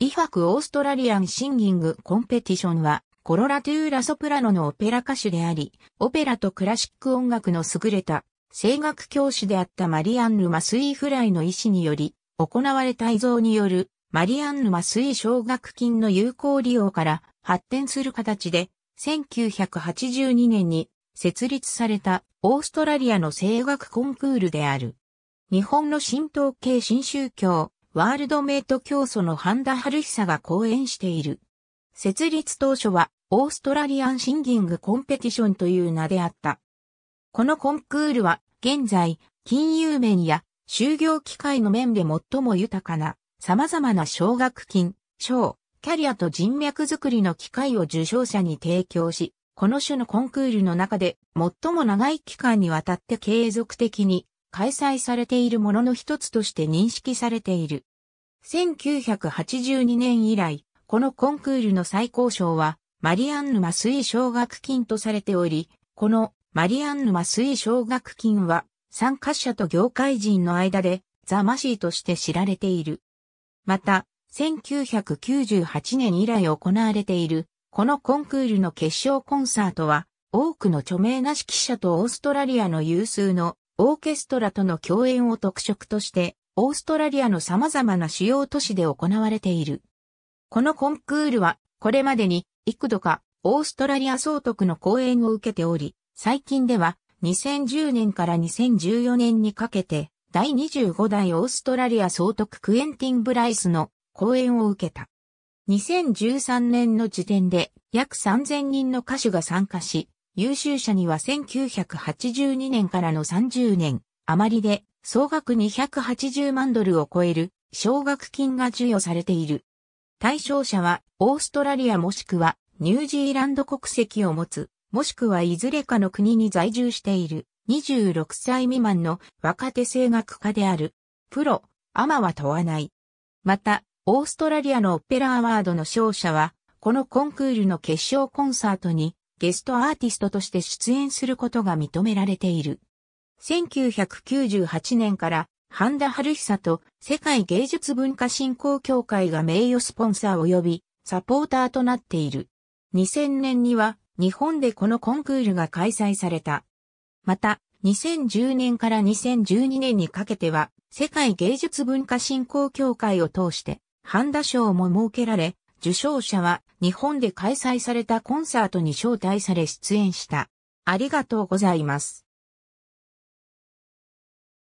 イファク・オーストラリアン・シンギング・コンペティションは、コロラトゥーラ・ソプラノのオペラ歌手であり、オペラとクラシック音楽の優れた、声楽教師であったマリアンヌ・マスイフライの医師により、行われた遺贈による、マリアンヌ・マスイ奨学金の有効利用から発展する形で、1982年に設立されたオーストラリアの声楽コンクールである。日本の新統計新宗教、ワールドメイト競争の半田春久が講演している。設立当初は、オーストラリアンシンギングコンペティションという名であった。このコンクールは、現在、金融面や就業機会の面で最も豊かな、様々な奨学金、賞、キャリアと人脈づくりの機会を受賞者に提供し、この種のコンクールの中で最も長い期間にわたって継続的に開催されているものの一つとして認識されている。1982年以来、このコンクールの最高賞は、マリアンヌマスイ奨学金とされており、このマリアンヌマスイ奨学金は、参加者と業界人の間で、ザ・マシーとして知られている。また、1998年以来行われている、このコンクールの決勝コンサートは、多くの著名な指揮者とオーストラリアの有数のオーケストラとの共演を特色として、オーストラリアの様々な主要都市で行われている。このコンクールは、これまでに幾度かオーストラリア総督の講演を受けており、最近では2010年から2014年にかけて第25代オーストラリア総督クエンティン・ブライスの講演を受けた。2013年の時点で約3000人の歌手が参加し、優秀者には1982年からの30年、余りで総額280万ドルを超える奨学金が授与されている。対象者はオーストラリアもしくはニュージーランド国籍を持つ、もしくはいずれかの国に在住している26歳未満の若手声楽家である。プロ、アマは問わない。また、オーストラリアのオペラアワードの勝者は、このコンクールの決勝コンサートにゲストアーティストとして出演することが認められている。1998年から、半田春久と世界芸術文化振興協会が名誉スポンサー及びサポーターとなっている。2000年には日本でこのコンクールが開催された。また、2010年から2012年にかけては、世界芸術文化振興協会を通して、ハンダ賞も設けられ、受賞者は日本で開催されたコンサートに招待され出演した。ありがとうございます。